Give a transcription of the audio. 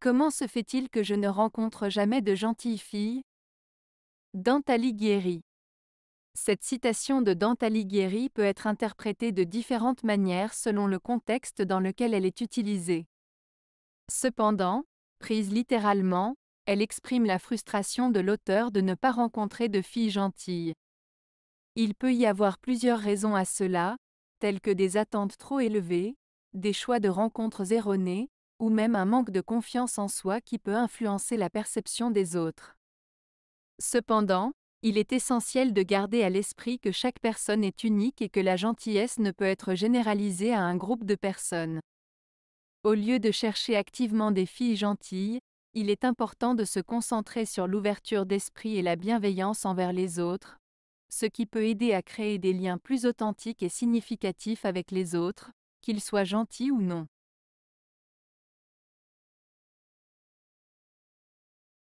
Comment se fait-il que je ne rencontre jamais de gentilles filles Dante Alighieri. Cette citation de Dante Alighieri peut être interprétée de différentes manières selon le contexte dans lequel elle est utilisée. Cependant, prise littéralement, elle exprime la frustration de l'auteur de ne pas rencontrer de filles gentilles. Il peut y avoir plusieurs raisons à cela, telles que des attentes trop élevées, des choix de rencontres erronés, ou même un manque de confiance en soi qui peut influencer la perception des autres. Cependant, il est essentiel de garder à l'esprit que chaque personne est unique et que la gentillesse ne peut être généralisée à un groupe de personnes. Au lieu de chercher activement des filles gentilles, il est important de se concentrer sur l'ouverture d'esprit et la bienveillance envers les autres, ce qui peut aider à créer des liens plus authentiques et significatifs avec les autres, qu'ils soient gentils ou non.